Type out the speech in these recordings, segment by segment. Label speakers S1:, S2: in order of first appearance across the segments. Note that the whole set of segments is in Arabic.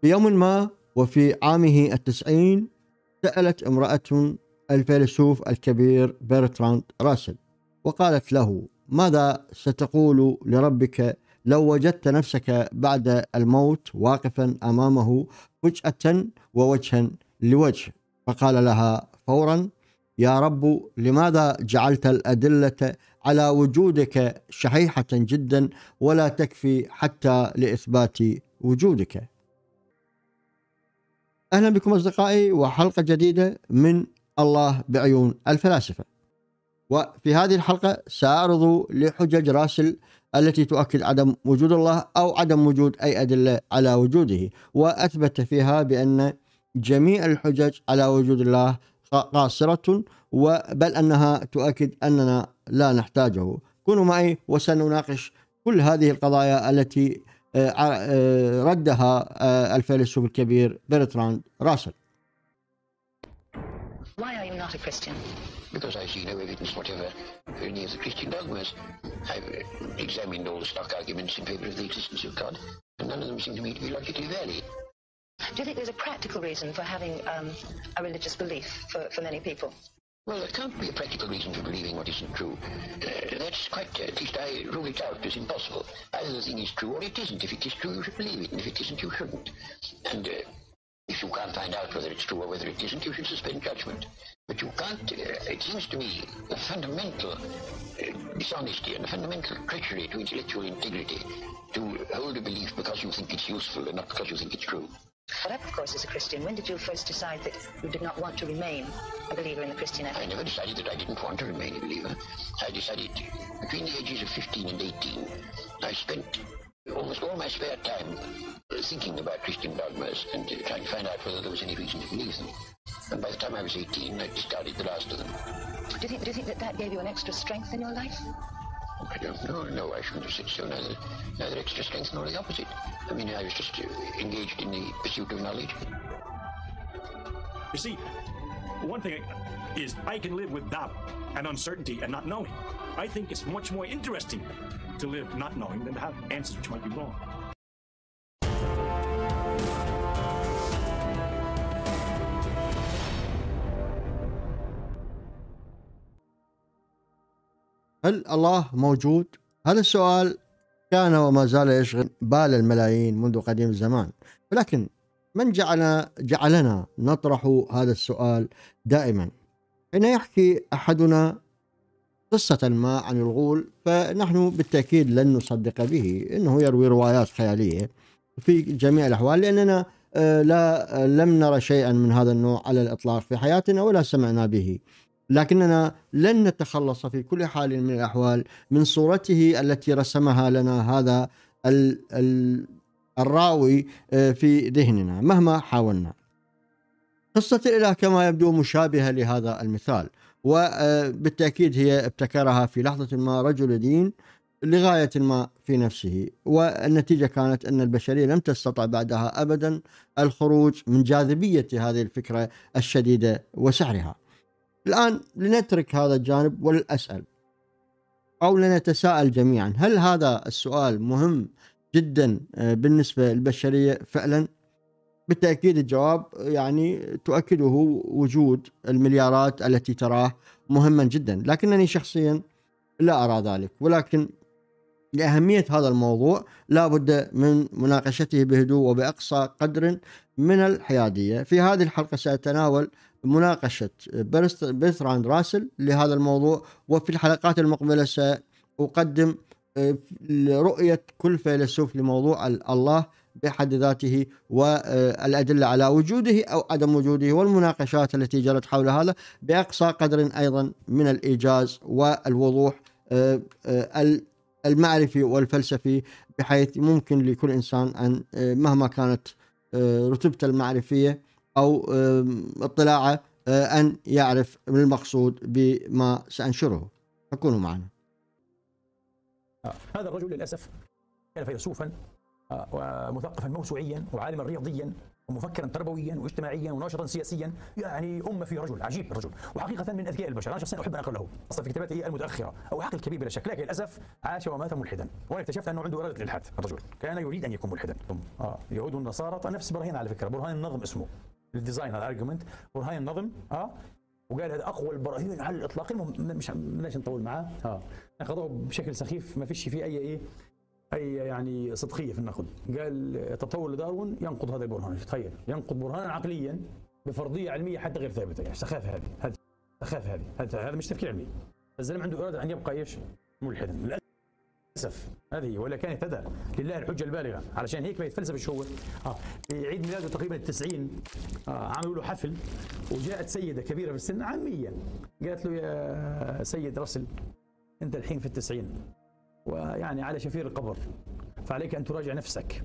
S1: في يوم ما وفي عامه التسعين سألت امرأة الفيلسوف الكبير برتراند راسل وقالت له ماذا ستقول لربك لو وجدت نفسك بعد الموت واقفا امامه فجأة ووجها لوجه فقال لها فورا يا رب لماذا جعلت الأدلة على وجودك شحيحة جدا ولا تكفي حتى لإثبات وجودك أهلا بكم أصدقائي وحلقة جديدة من الله بعيون الفلاسفة وفي هذه الحلقة سأعرض لحجج راسل التي تؤكد عدم وجود الله أو عدم وجود أي أدلة على وجوده وأثبت فيها بأن جميع الحجج على وجود الله قاصرة بل أنها تؤكد أننا لا نحتاجه كونوا معي وسنناقش كل هذه القضايا التي ردها الفيلسوف الكبير برتراند راسل
S2: Why are you not a Christian?
S3: Because I see no evidence whatever for any of the Christian dogmas. I've examined all the stock arguments in favor of the existence of God, and none of them seem to me to be logically valid.
S2: Do you think there's a practical reason for having um, a religious belief for, for many people? Well, there
S3: can't be a practical reason for believing what isn't true. Uh, that's quite, uh, at least I rule it out as impossible. Either the thing is true or it isn't. If it is true, you should believe it, and if it isn't, you shouldn't. And uh, if you can't find out whether it's true or whether it isn't, you should suspend judgment. But you can't, uh, it seems to me, the fundamental uh, dishonesty and the fundamental treachery to intellectual integrity to hold a belief because you think it's useful and not because you think it's true.
S2: Well, of course, as a Christian, when did you first decide that you did not want to remain a believer in the Christian ethic?
S3: I never decided that I didn't want to remain a believer. I decided between the ages of 15 and 18, I spent almost all my spare time uh, thinking about Christian dogmas and uh, trying to find out whether there was any reason to believe them. And by the time I was 18, I discarded the last of them.
S2: Do you think, do you think that that gave you an extra strength in your life?
S3: I don't know. No, I shouldn't have said so. Neither, neither extra strength nor the opposite. I mean, I was just uh, engaged in the pursuit of knowledge.
S2: You see, one thing is I can live with doubt and uncertainty and not knowing. I think it's much more interesting to live not knowing than to have answers which might be wrong.
S1: هل الله موجود؟ هذا السؤال كان وما زال يشغل بال الملايين منذ قديم الزمان ولكن من جعل جعلنا نطرح هذا السؤال دائما حين يحكي أحدنا قصة ما عن الغول فنحن بالتأكيد لن نصدق به إنه يروي روايات خيالية في جميع الأحوال لأننا آه، لا لم نرى شيئا من هذا النوع على الإطلاق في حياتنا ولا سمعنا به لكننا لن نتخلص في كل حال من الأحوال من صورته التي رسمها لنا هذا ال ال الراوي آه، في ذهننا مهما حاولنا قصة الإله كما يبدو مشابهة لهذا المثال وبالتأكيد آه، هي ابتكرها في لحظة ما رجل دين لغاية ما في نفسه والنتيجة كانت أن البشرية لم تستطع بعدها أبدا الخروج من جاذبية هذه الفكرة الشديدة وسحرها الآن لنترك هذا الجانب ولأسأل أو لنتساءل جميعا هل هذا السؤال مهم جدا آه، بالنسبة للبشرية فعلا بالتأكيد الجواب يعني تؤكده وجود المليارات التي تراه مهما جدا لكنني شخصيا لا أرى ذلك ولكن لأهمية هذا الموضوع لا بد من مناقشته بهدوء وبأقصى قدر من الحيادية في هذه الحلقة سأتناول مناقشة برتراند راسل لهذا الموضوع وفي الحلقات المقبلة سأقدم آه، رؤية كل فيلسوف لموضوع الله بحد ذاته والأدلة آه، على وجوده أو عدم وجوده والمناقشات التي جرت حول هذا بأقصى قدر أيضا من الإيجاز والوضوح آه، المعرفي والفلسفي بحيث ممكن لكل إنسان أن مهما كانت رتبته المعرفية أو اطلاعه آه، أن يعرف من المقصود بما سأنشره فكونوا معنا
S2: هذا الرجل للأسف كان فيلسوفا آه، ومثقفا موسوعيا وعالما رياضيا ومفكرا تربويا واجتماعيا وناشطا سياسيا يعني امه في رجل عجيب الرجل وحقيقه من اذكياء البشر انا شخصيا احب ان اقرا له اصلا في كتاباته المتاخره او عقل كبير بلا شك لكن للاسف عاش ومات ملحدا وانا اكتشفت انه عنده اراده الالحاد الرجل كان يريد ان يكون ملحدا آه. اليهود والنصارى طيب، نفس برهين على فكره برهان النظم اسمه الديزاين الارجيومنت وهاي النظم اه وقال هذا اقوى البراهين على الاطلاق المهم مش بلاش نطول معاه اه اخذوه بشكل سخيف ما فيش فيه اي ايه اي يعني صدقيه في النقد قال تطور داروين ينقض هذا البرهان تخيل ينقض برهانا عقليا بفرضيه علميه حتى غير ثابته يعني سخافه هذه هذه سخافه هذه هذا مش تفكير علمي الزلمه عنده اراده ان يبقى ايش ملحدا للاسف هذه ولا كان اهتدى لله الحجه البالغه علشان هيك ما يتفلسفش هو اه في عيد ميلاده تقريبا 90 آه عملوا له حفل وجاءت سيده كبيره في السن عاميه قالت له يا سيد رسل انت الحين في ال 90 ويعني على شفير القبر فعليك ان تراجع نفسك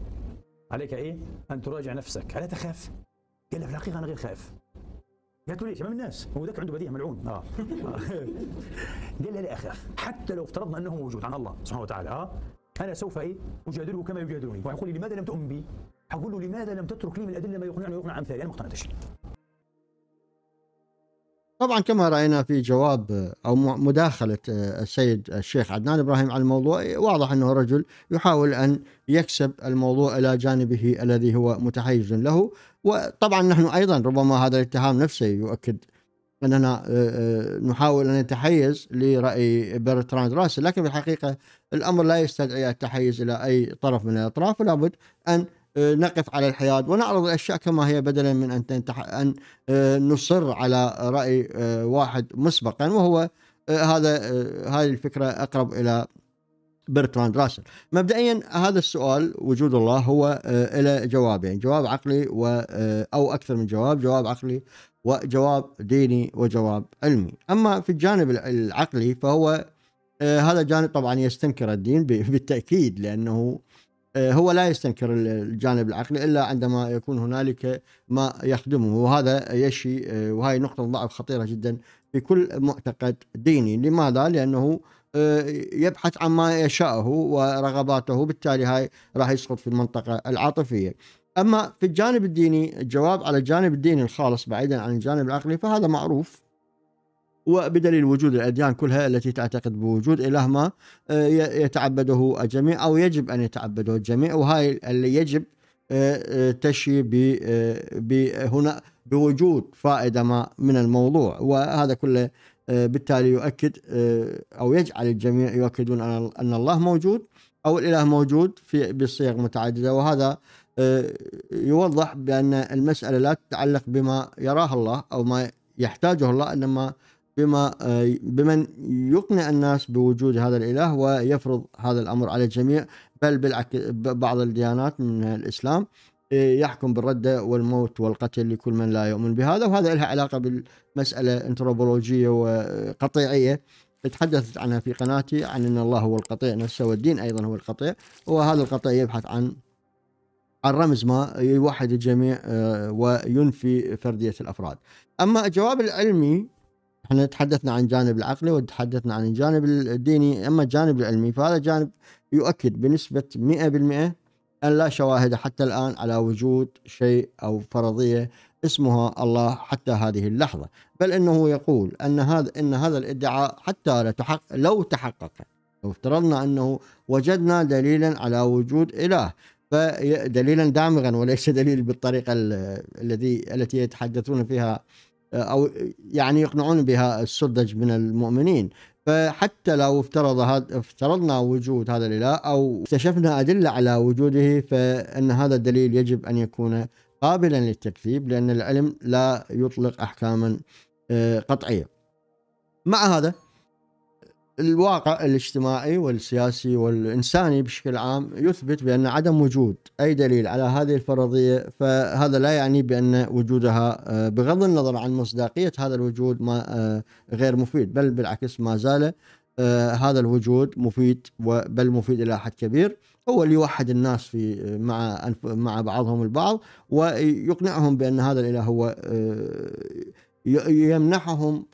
S2: عليك ايه؟ ان تراجع نفسك، الا تخاف؟ قال لها في الحقيقه انا غير خائف، قالت له ليش؟ امام الناس هو ذاك عنده بديهه ملعون اه قال لها لا اخاف حتى لو افترضنا انه موجود عن الله سبحانه وتعالى اه انا سوف ايه؟ اجادله كما يجادلني ويقول لي لماذا لم تؤمن بي؟ حقول له لماذا لم تترك لي من الادله ما يقنعني ويقنع امثالي انا ما اقتنعتش
S1: طبعا كما راينا في جواب او مداخله آه، السيد الشيخ عدنان ابراهيم على الموضوع واضح انه رجل يحاول ان يكسب الموضوع الى جانبه الذي هو متحيز له وطبعا نحن أيضا ربما هذا الاتهام نفسه يؤكد أننا آه، آه، نحاول أن نتحيز لرأي برتراند راسل لكن في الحقيقه الأمر لا يستدعي التحيز إلى أي طرف من الأطراف ولابد أن آه، نقف على الحياد ونعرض الاشياء كما هي بدلا من ان ان نصر على راي واحد مسبقا وهو هذا هذه الفكره اقرب الى برتراند راسل مبدئيا هذا السؤال وجود الله هو له آه، جوابين جواب عقلي و آه، او اكثر من جواب جواب عقلي وجواب ديني وجواب علمي اما في الجانب العقلي فهو آه، هذا جانب طبعا يستنكر الدين بالتاكيد لانه هو لا يستنكر الجانب العقلي الا عندما يكون هنالك ما يخدمه وهذا يشي وهي نقطه ضعف خطيره جدا في كل معتقد ديني لماذا لانه آه، يبحث عن ما يشاءه ورغباته بالتالي هاي راح يسقط في المنطقة العاطفية أما في الجانب الديني الجواب على الجانب الديني الخالص بعيدا عن الجانب العقلي فهذا معروف وبدليل وجود الأديان كلها التي تعتقد بوجود إله ما آه، يتعبده الجميع أو يجب أن يتعبده الجميع وهاي اللي يجب آه، تشي بهنا بوجود فائدة ما من الموضوع وهذا كله آه، بالتالي يؤكد آه، أو يجعل الجميع يؤكدون أن الله موجود أو الإله موجود في بصيغ متعددة وهذا آه، يوضح بأن المسألة لا تتعلق بما يراه الله أو ما يحتاجه الله إنما بما بمن يقنع الناس بوجود هذا الاله ويفرض هذا الامر على الجميع بل بالعكس بعض الديانات من الاسلام إيه، يحكم بالردة والموت والقتل لكل من لا يؤمن بهذا وهذا لها علاقة بالمسألة انتروبولوجية وقطيعية تحدثت عنها في قناتي عن أن الله هو القطيع نفسه والدين أيضا هو القطيع وهذا القطيع يبحث عن عن رمز ما يوحد الجميع آه، وينفي فردية الأفراد أما الجواب العلمي احنا تحدثنا عن الجانب العقلي وتحدثنا عن الجانب الديني أما الجانب العلمي فهذا جانب يؤكد بنسبة 100% أن لا شواهد حتى الآن على وجود شيء أو فرضية اسمها الله حتى هذه اللحظة بل أنه يقول أن هذا أن هذا الادعاء حتى لو تحقق لو افترضنا أنه وجدنا دليلا على وجود إله فدليلا دامغا وليس دليل بالطريقة الذي التي يتحدثون فيها أو يعني يقنعون بها السردج من المؤمنين فحتى لو افترض هذا افترضنا وجود هذا الاله او اكتشفنا ادله على وجوده فان هذا الدليل يجب ان يكون قابلا للتكذيب لان العلم لا يطلق احكاما آه، قطعيه. مع هذا الواقع الاجتماعي والسياسي والإنساني بشكل عام يثبت بأن عدم وجود أي دليل على هذه الفرضية فهذا لا يعني بأن وجودها آه، بغض النظر عن مصداقية هذا الوجود ما آه، غير مفيد بل بالعكس ما زال آه، هذا الوجود مفيد بل مفيد إلى حد كبير هو اللي يوحد الناس في مع مع بعضهم البعض ويقنعهم بأن هذا الإله هو يمنحهم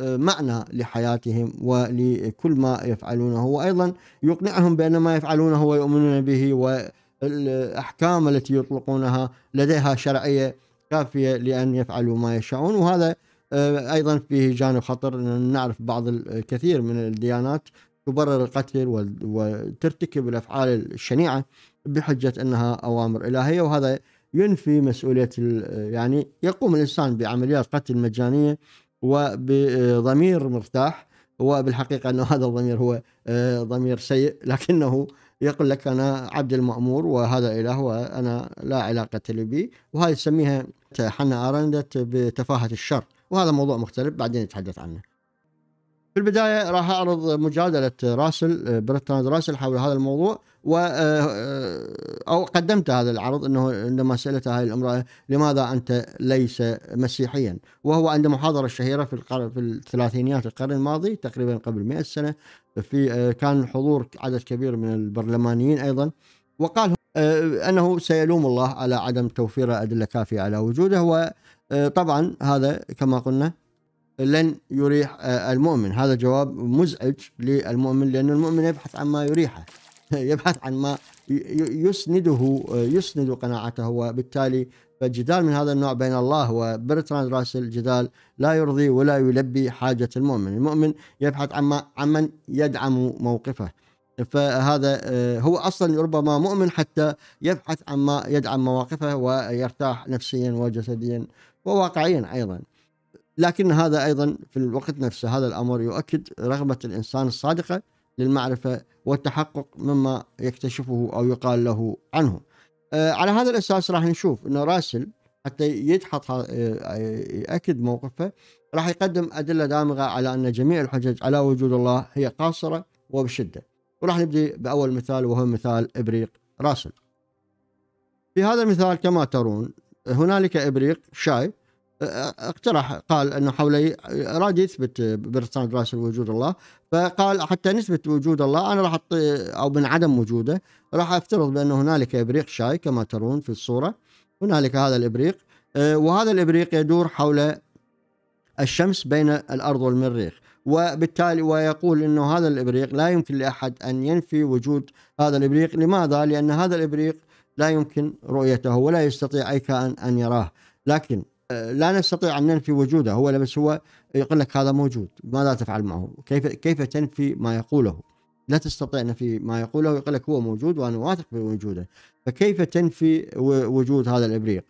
S1: معنى لحياتهم ولكل ما يفعلونه وأيضا يقنعهم بأن ما يفعلونه ويؤمنون به والأحكام التي يطلقونها لديها شرعية كافية لأن يفعلوا ما يشاءون وهذا آه، أيضا فيه جانب خطر نعرف بعض الكثير من الديانات تبرر القتل وترتكب الأفعال الشنيعة بحجة أنها أوامر إلهية وهذا ينفي مسؤولية يعني يقوم الإنسان بعمليات قتل مجانية وبضمير مرتاح وبالحقيقة أنه هذا الضمير هو آه، ضمير سيء لكنه يقول لك أنا عبد المأمور وهذا إله وأنا لا علاقة لي به وهذه تسميها حنا أرندت بتفاهة الشر وهذا موضوع مختلف بعدين نتحدث عنه في البدايه راح اعرض مجادله راسل آه، برتناز راسل حول هذا الموضوع و آه، آه، او قدمت هذا العرض انه عندما سالته هذه الامراه لماذا انت ليس مسيحيا؟ وهو عند محاضره شهيره في القرن في الثلاثينيات القرن الماضي تقريبا قبل 100 سنه في كان حضور عدد كبير من البرلمانيين ايضا وقال انه سيلوم الله على عدم توفير ادله كافيه على وجوده وطبعا هذا كما قلنا لن يريح آه، المؤمن هذا جواب مزعج للمؤمن لأن المؤمن يبحث عن ما يريحه يبحث عن ما يسنده آه، يسند قناعته وبالتالي فالجدال من هذا النوع بين الله وبرتراند راسل جدال لا يرضي ولا يلبي حاجة المؤمن المؤمن يبحث عن عمن يدعم موقفه فهذا آه، هو اصلا ربما مؤمن حتى يبحث عما يدعم مواقفه ويرتاح نفسيا وجسديا وواقعيا ايضا لكن هذا أيضا في الوقت نفسه هذا الأمر يؤكد رغبة الإنسان الصادقة للمعرفة والتحقق مما يكتشفه أو يقال له عنه آه، على هذا الأساس راح نشوف أن راسل حتى يدحض آه، يأكد موقفه راح يقدم أدلة دامغة على أن جميع الحجج على وجود الله هي قاصرة وبشدة وراح نبدأ بأول مثال وهو مثال إبريق راسل في هذا المثال كما ترون هنالك إبريق شاي اقترح قال انه حول اراد يثبت برتراند راسل وجود الله فقال حتى نثبت وجود الله انا راح او من عدم وجوده راح افترض بان هنالك ابريق شاي كما ترون في الصوره هنالك هذا الابريق وهذا الابريق يدور حول الشمس بين الارض والمريخ وبالتالي ويقول انه هذا الابريق لا يمكن لاحد ان ينفي وجود هذا الابريق لماذا؟ لان هذا الابريق لا يمكن رؤيته ولا يستطيع اي كائن ان يراه لكن لا نستطيع ان ننفي وجوده هو بس هو يقول لك هذا موجود ماذا تفعل معه؟ كيف كيف تنفي ما يقوله؟ لا تستطيع نفي ما يقوله يقول لك هو موجود وانا واثق بوجوده فكيف تنفي وجود هذا الابريق؟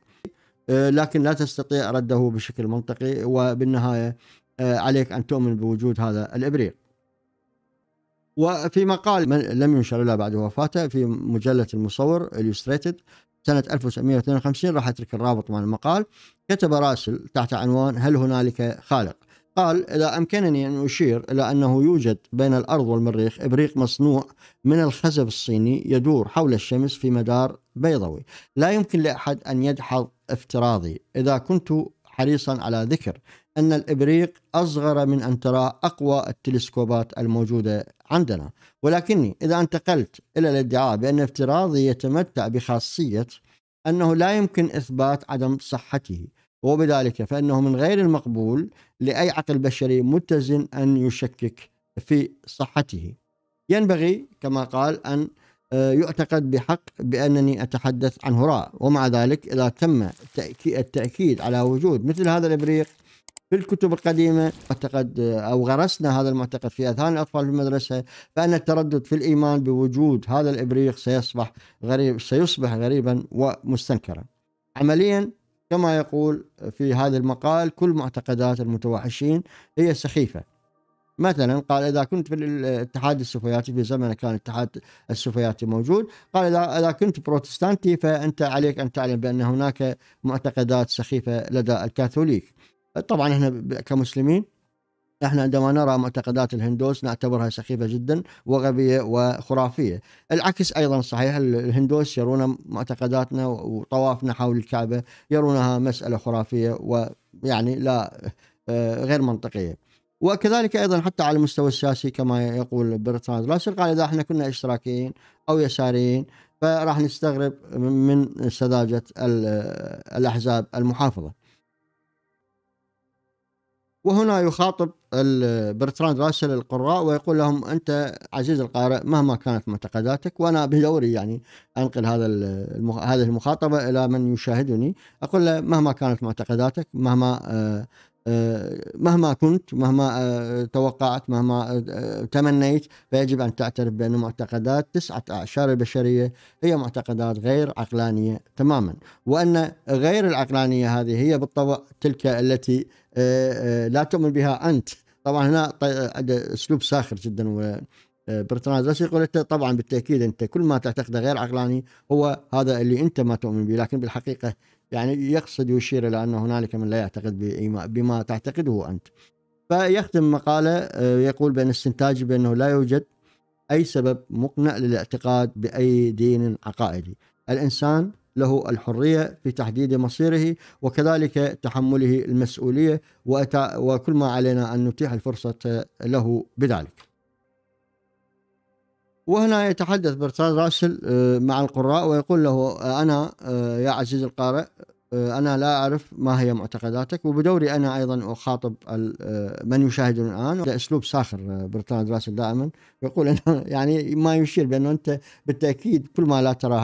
S1: آه، لكن لا تستطيع رده بشكل منطقي وبالنهايه آه، عليك ان تؤمن بوجود هذا الابريق. وفي مقال من لم ينشر الا بعد وفاته في مجله المصور اليوستريتد سنة 1952 راح أترك الرابط مع المقال كتب راسل تحت عنوان هل هنالك خالق قال إذا أمكنني أن أشير إلى أنه يوجد بين الأرض والمريخ إبريق مصنوع من الخزف الصيني يدور حول الشمس في مدار بيضوي لا يمكن لأحد أن يدحض افتراضي إذا كنت حريصا على ذكر أن الإبريق أصغر من أن ترى أقوى التلسكوبات الموجودة عندنا ولكني إذا انتقلت إلى الادعاء بأن افتراضي يتمتع بخاصية أنه لا يمكن إثبات عدم صحته وبذلك فإنه من غير المقبول لأي عقل بشري متزن أن يشكك في صحته ينبغي كما قال أن آه، يعتقد بحق بأنني أتحدث عن هراء ومع ذلك إذا تم التأكيد على وجود مثل هذا الإبريق في الكتب القديمة اعتقد آه، أو غرسنا هذا المعتقد في أذهان الأطفال في المدرسة فأن التردد في الإيمان بوجود هذا الإبريق سيصبح غريب سيصبح غريبا ومستنكرا عمليا كما يقول في هذا المقال كل معتقدات المتوحشين هي سخيفة مثلا قال اذا كنت في الاتحاد السوفياتي في زمن كان الاتحاد السوفياتي موجود قال اذا اذا كنت بروتستانتي فانت عليك ان تعلم بان هناك معتقدات سخيفه لدى الكاثوليك طبعا احنا كمسلمين احنا عندما نرى معتقدات الهندوس نعتبرها سخيفه جدا وغبيه وخرافيه، العكس ايضا صحيح الهندوس يرون معتقداتنا وطوافنا حول الكعبه يرونها مساله خرافيه ويعني لا آه، غير منطقيه. وكذلك ايضا حتى على المستوى السياسي كما يقول برتراند راسل قال اذا احنا كنا اشتراكيين او يساريين فراح نستغرب من سذاجه الاحزاب المحافظه. وهنا يخاطب برتراند راسل القراء ويقول لهم انت عزيز القارئ مهما كانت معتقداتك وانا بدوري يعني انقل هذا المخ... هذه المخاطبه الى من يشاهدني اقول له مهما كانت معتقداتك مهما آه، آه، مهما كنت مهما آه، توقعت مهما آه، تمنيت فيجب أن تعترف بأن معتقدات تسعة أعشار البشرية هي معتقدات غير عقلانية تماما وأن غير العقلانية هذه هي بالطبع تلك التي لا تؤمن بها أنت طبعا هنا أسلوب ساخر جدا و برتراند راسل يقول طبعا بالتاكيد انت كل ما تعتقده غير عقلاني هو هذا اللي انت ما تؤمن به لكن بالحقيقه يعني يقصد يشير إلى أن هنالك من لا يعتقد بما تعتقده أنت فيختم مقالة آه، يقول بأن استنتاجي بأنه لا يوجد أي سبب مقنع للاعتقاد بأي دين عقائدي الإنسان له الحرية في تحديد مصيره وكذلك تحمله المسؤولية وكل ما علينا أن نتيح الفرصة له بذلك وهنا يتحدث برتراند راسل آه، مع القراء ويقول له آه، أنا آه، يا عزيز القارئ أنا لا أعرف ما هي معتقداتك وبدوري أنا أيضا أخاطب من يشاهدون الآن أسلوب ساخر برتراند راسل دائما يقول انه يعني ما يشير بأنه أنت بالتأكيد كل ما لا تراه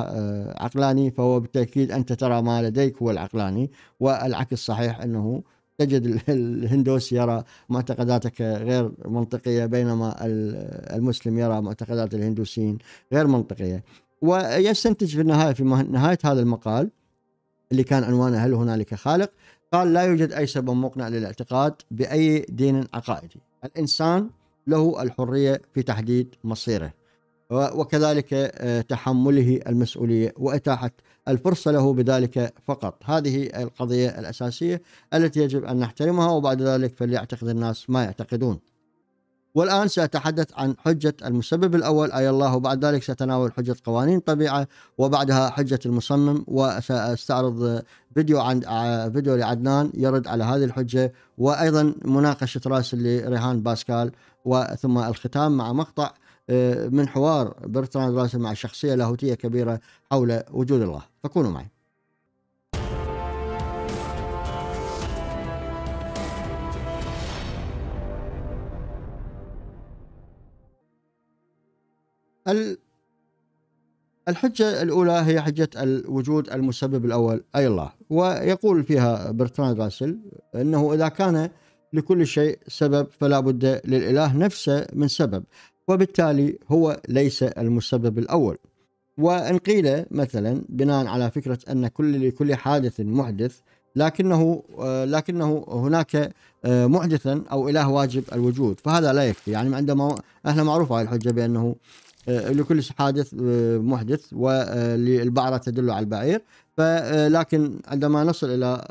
S1: عقلاني فهو بالتأكيد أنت ترى ما لديك هو العقلاني والعكس صحيح أنه تجد الهندوس يرى معتقداتك غير منطقية بينما المسلم يرى معتقدات الهندوسيين غير منطقية ويستنتج في النهاية في نهاية هذا المقال اللي كان عنوانه هل هنالك خالق قال لا يوجد أي سبب مقنع للاعتقاد بأي دين عقائدي الإنسان له الحرية في تحديد مصيره وكذلك آه، تحمله المسؤولية وإتاحة الفرصة له بذلك فقط هذه القضية الأساسية التي يجب أن نحترمها وبعد ذلك فليعتقد الناس ما يعتقدون والآن سأتحدث عن حجة المسبب الأول أي الله وبعد ذلك سأتناول حجة قوانين الطبيعة وبعدها حجة المصمم وسأستعرض فيديو عن فيديو لعدنان يرد على هذه الحجة وأيضا مناقشة راس لريهان باسكال وثم الختام مع مقطع آه، من حوار برتراند راسل مع شخصية لاهوتية كبيرة حول وجود الله فكونوا معي الحجة الأولى هي حجة الوجود المسبب الأول أي الله ويقول فيها برتراند راسل أنه إذا كان لكل شيء سبب فلا بد للإله نفسه من سبب وبالتالي هو ليس المسبب الأول وإن قيل مثلا بناء على فكرة أن كل لكل حادث محدث لكنه آه، لكنه هناك آه، محدثا أو إله واجب الوجود فهذا لا يكفي يعني عندما أهل معروفة هذه الحجة بأنه آه، لكل حادث محدث والبعرة تدل على البعير فلكن عندما نصل إلى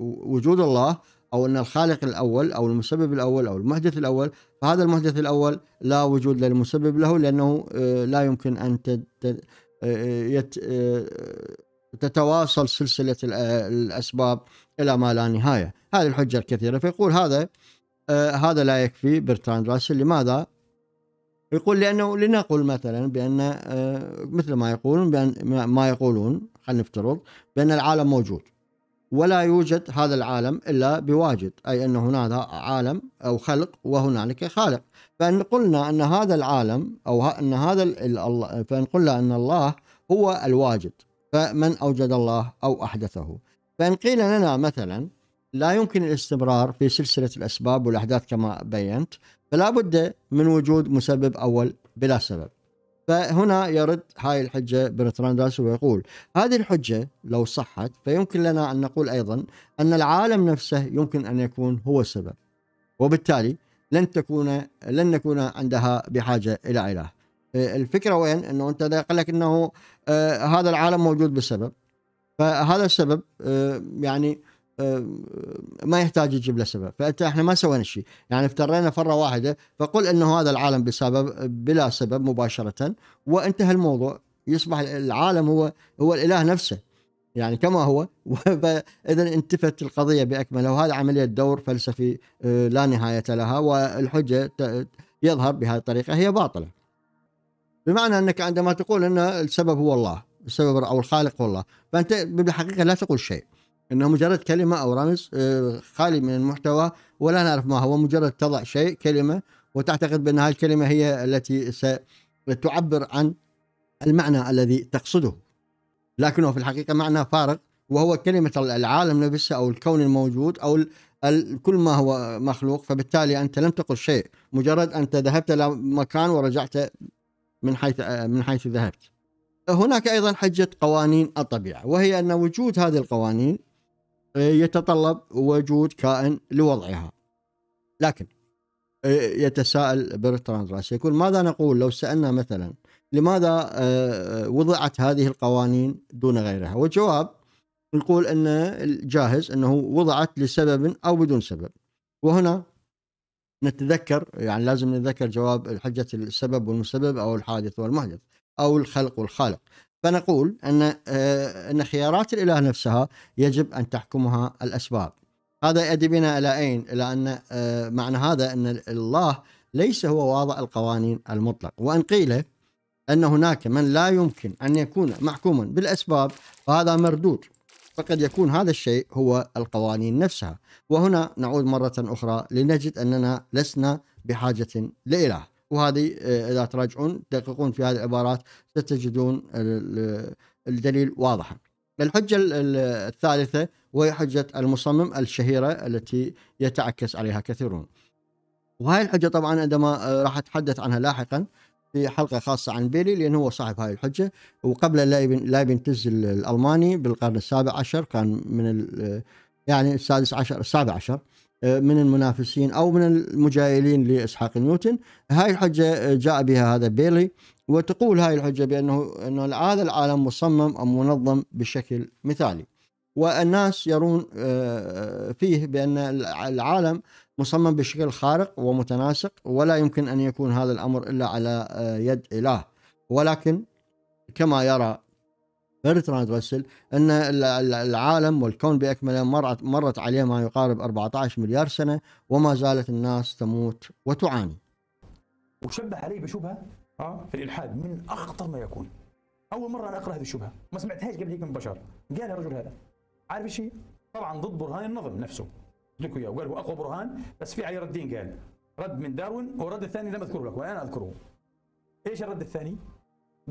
S1: وجود الله او ان الخالق الاول او المسبب الاول او المحدث الاول فهذا المحدث الاول لا وجود للمسبب له لانه آه، لا يمكن ان آه، آه، تتواصل سلسله الاسباب الى ما لا نهايه هذه الحجه الكثيره فيقول هذا هذا لا يكفي برتراند راسل لماذا؟ يقول لانه لنقل مثلا بان مثل ما يقولون بان ما يقولون خلينا نفترض بان العالم موجود ولا يوجد هذا العالم إلا بواجد أي أن هناك عالم أو خلق وهنالك خالق فإن قلنا أن هذا العالم أو أن هذا الله فإن قلنا أن الله هو الواجد فمن أوجد الله أو أحدثه فإن قيل لنا مثلا لا يمكن الاستمرار في سلسلة الأسباب والأحداث كما بينت فلا بد من وجود مسبب أول بلا سبب فهنا يرد هاي الحجة برتراند راسل ويقول هذه الحجة لو صحت فيمكن لنا أن نقول أيضا أن العالم نفسه يمكن أن يكون هو السبب وبالتالي لن تكون لن نكون عندها بحاجة إلى إله آه، الفكرة وين أنه أنت قال لك أنه آه، هذا العالم موجود بسبب فهذا السبب آه، يعني آه، ما يحتاج يجيب له سبب فانت احنا ما سوينا شيء يعني افترينا فره واحده فقل انه هذا العالم بسبب بلا سبب مباشره وانتهى الموضوع يصبح العالم هو هو الاله نفسه يعني كما هو اذا انتفت القضيه باكملها وهذا عمليه دور فلسفي آه، لا نهايه لها والحجه يظهر بهذه الطريقه هي باطله بمعنى انك عندما تقول ان السبب هو الله السبب او الخالق هو الله فانت بالحقيقه لا تقول شيء انه مجرد كلمه او رمز آه، خالي من المحتوى ولا نعرف ما هو مجرد تضع شيء كلمه وتعتقد بان هذه الكلمه هي التي ستعبر عن المعنى الذي تقصده لكنه في الحقيقه معنى فارغ وهو كلمه العالم نفسه او الكون الموجود او كل ما هو مخلوق فبالتالي انت لم تقل شيء مجرد انت ذهبت الى مكان ورجعت من حيث من حيث ذهبت هناك ايضا حجه قوانين الطبيعه وهي ان وجود هذه القوانين إيه، يتطلب وجود كائن لوضعها لكن إيه، يتساءل برتراند راس يقول ماذا نقول لو سألنا مثلا لماذا إيه، وضعت هذه القوانين دون غيرها والجواب نقول أن الجاهز أنه وضعت لسبب أو بدون سبب وهنا نتذكر يعني لازم نتذكر جواب حجة السبب والمسبب أو الحادث والمحدث أو الخلق والخالق فنقول أن آه، أن خيارات الإله نفسها يجب أن تحكمها الأسباب هذا يؤدي بنا إلى أين؟ إلى أن آه، معنى هذا أن الله ليس هو واضع القوانين المطلق وأن قيل أن هناك من لا يمكن أن يكون محكوما بالأسباب فهذا مردود فقد يكون هذا الشيء هو القوانين نفسها وهنا نعود مرة أخرى لنجد أننا لسنا بحاجة لإله وهذه آه، اذا تراجعون تدققون في هذه العبارات ستجدون الدليل واضحا. الحجه الثالثه وهي حجه المصمم الشهيره التي يتعكس عليها كثيرون. وهاي الحجه طبعا عندما آه، راح اتحدث عنها لاحقا في حلقه خاصه عن بيلي لانه هو صاحب هذه الحجه وقبل لايبن لايبن تز الالماني بالقرن السابع عشر كان من آه، يعني السادس عشر السابع عشر من المنافسين او من المجايلين لاسحاق نيوتن هاي الحجه جاء بها هذا بيلي وتقول هاي الحجه بانه انه هذا العالم مصمم او منظم بشكل مثالي والناس يرون آه، فيه بان العالم مصمم بشكل خارق ومتناسق ولا يمكن ان يكون هذا الامر الا على آه، يد اله ولكن كما يرى برتراند راسل ان العالم والكون باكمله مرت مرت عليه ما يقارب 14 مليار سنه وما زالت الناس تموت وتعاني.
S2: وشبه علي بشبهه اه في الالحاد من اخطر ما يكون. اول مره انا اقرا هذه الشبهه، ما سمعتهاش قبل هيك من بشر، قالها الرجل هذا. عارف ايش طبعا ضد برهان النظم نفسه. لك اياه وقال هو اقوى برهان بس في عليه ردين قال رد من داروين والرد الثاني لم اذكره لك وانا اذكره. ايش الرد الثاني؟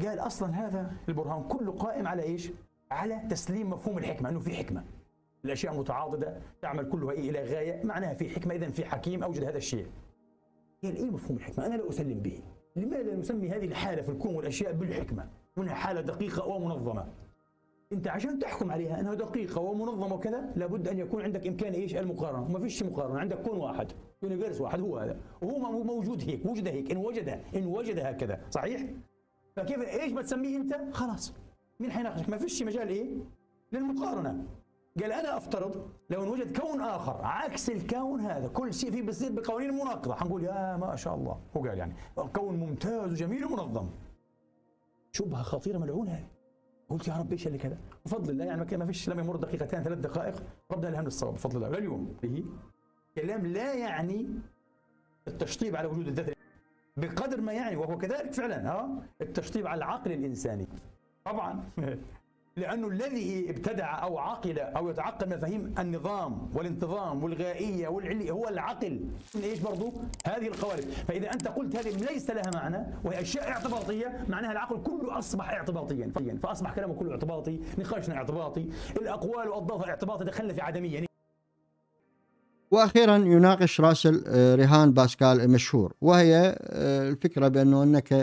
S2: قال اصلا هذا البرهان كله قائم على ايش؟ على تسليم مفهوم الحكمه انه في حكمه. الاشياء متعاضده تعمل كلها إيه الى غايه معناها في حكمه اذا في حكيم اوجد هذا الشيء. قال ايه مفهوم الحكمه؟ انا لا اسلم به. لماذا نسمي هذه الحاله في الكون والاشياء بالحكمه؟ وانها حاله دقيقه ومنظمه. انت عشان تحكم عليها انها دقيقه ومنظمه وكذا لابد ان يكون عندك امكان ايش المقارنه وما فيش مقارنه عندك كون واحد يونيفيرس واحد هو هذا وهو موجود هيك وجد هيك ان وجد ان وجد هكذا صحيح فكيف ايش ما تسميه انت خلاص مين حيناقشك ما فيش مجال ايه للمقارنه قال انا افترض لو ان وجد كون اخر عكس الكون هذا كل شيء فيه بيصير بقوانين مناقضه حنقول يا ما شاء الله هو قال يعني كون ممتاز وجميل ومنظم شبهه خطيره ملعونه هذه قلت يا رب ايش اللي كذا بفضل الله يعني ما فيش لم يمر دقيقتين ثلاث دقائق ربنا الهم الصواب بفضل الله لليوم إيه؟ كلام لا يعني التشطيب على وجود الذات بقدر ما يعني وهو كذلك فعلا ها التشطيب على العقل الانساني طبعا لانه الذي ابتدع او عقل او يتعقل مفاهيم النظام والانتظام والغائيه والعلي هو العقل ايش برضه؟ هذه القوالب، فاذا انت قلت هذه ليس لها معنى وهي اشياء اعتباطيه معناها العقل كله اصبح اعتباطيا فاصبح كلامه كله اعتباطي، نقاشنا اعتباطي، الاقوال واضافها اعتباطي دخلنا في عدميه
S1: واخيرا يناقش راسل آه، رهان باسكال المشهور وهي آه، الفكره بانه انك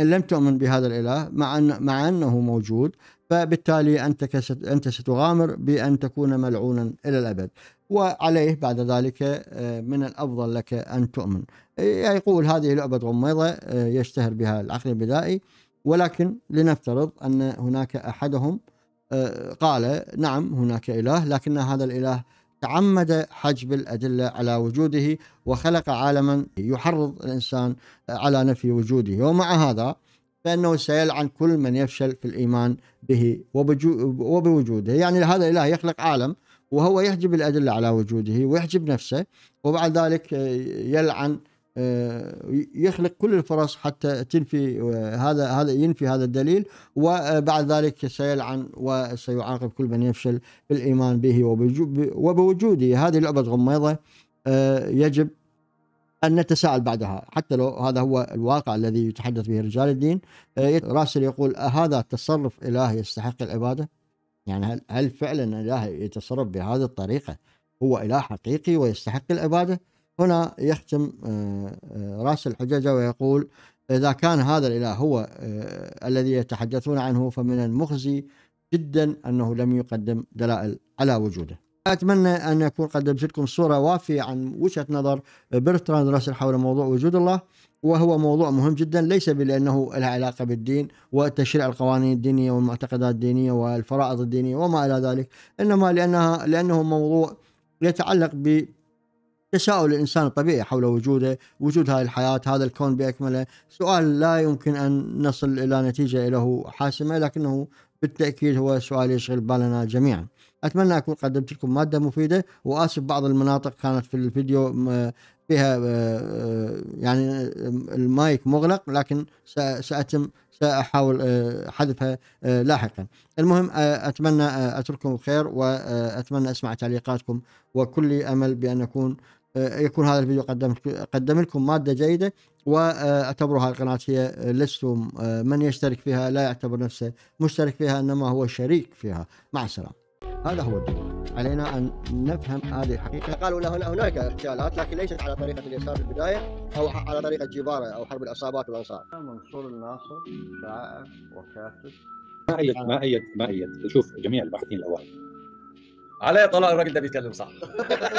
S1: ان لم تؤمن بهذا الاله مع أن مع انه موجود فبالتالي انت انت ستغامر بان تكون ملعونا الى الابد وعليه بعد ذلك آه، من الافضل لك ان تؤمن يقول هذه لعبه غميضه يشتهر بها العقل البدائي ولكن لنفترض ان هناك احدهم قال نعم هناك اله لكن هذا الاله تعمد حجب الأدلة على وجوده وخلق عالما يحرض الإنسان على نفي وجوده ومع هذا فإنه سيلعن كل من يفشل في الإيمان به وبوجوده يعني هذا الإله يخلق عالم وهو يحجب الأدلة على وجوده ويحجب نفسه وبعد ذلك يلعن آه، يخلق كل الفرص حتى تنفي آه، هذا هذا ينفي هذا الدليل وبعد ذلك سيلعن وسيعاقب كل من يفشل بالايمان به وبوجوده هذه لعبه غميضه آه، يجب ان نتساءل بعدها حتى لو هذا هو الواقع الذي يتحدث به رجال الدين راسل يقول هذا تصرف الهي يستحق العباده يعني هل هل فعلا الهي يتصرف بهذه الطريقه هو اله حقيقي ويستحق العباده هنا يختم آه، آه، راس الحجاجة ويقول إذا كان هذا الإله هو آه، الذي يتحدثون عنه فمن المخزي جدا أنه لم يقدم دلائل على وجوده أتمنى أن أكون قد لكم صورة وافية عن وجهة نظر برتراند راسل حول موضوع وجود الله وهو موضوع مهم جدا ليس بلأنه له علاقة بالدين وتشريع القوانين الدينية والمعتقدات الدينية والفرائض الدينية وما إلى ذلك إنما لأنها لأنه موضوع يتعلق ب تساؤل الانسان الطبيعي حول وجوده، وجود هذه الحياه، هذا الكون باكمله، سؤال لا يمكن ان نصل الى نتيجه له حاسمه لكنه بالتاكيد هو سؤال يشغل بالنا جميعا. اتمنى اكون قدمت لكم ماده مفيده واسف بعض المناطق كانت في الفيديو فيها آه، آه، يعني آه، المايك مغلق لكن ساتم ساحاول حذفها لاحقا. المهم اتمنى اترككم بخير واتمنى اسمع تعليقاتكم وكل امل بان اكون آه، يكون هذا الفيديو قدم قدم لكم ماده جيده واعتبروا هذه القناه هي لست آه، من يشترك فيها لا يعتبر نفسه مشترك فيها انما هو شريك فيها مع السلامه هذا هو الدين علينا ان نفهم هذه الحقيقه قالوا له هناك اغتيالات لكن ليست على طريقه اليسار في البدايه او على طريقه جباره او حرب العصابات والانصار منصور الناصر شاعر وكاتب
S2: ما ايد ما ايد ما ايد شوف جميع الباحثين الاوائل على طلع الراجل ده بيتكلم صح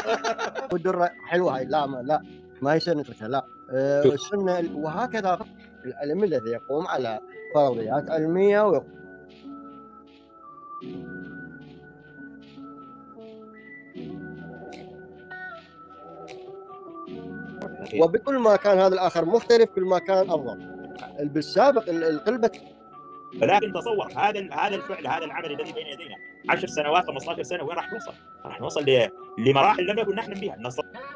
S1: والدره حلوه هاي لا ما لا ما هي سنه لا أه، السنه وهكذا العلم الذي يقوم على فرضيات علميه ويقوم وبكل ما كان هذا الاخر مختلف كل ما كان افضل بالسابق
S3: القلبه فلكن تصور هذا هذا الفعل هذا العمل الذي بين يدينا 10 سنوات 15 سنه وين راح نوصل؟ راح نوصل لمراحل لم نكن نحلم بها نستطيع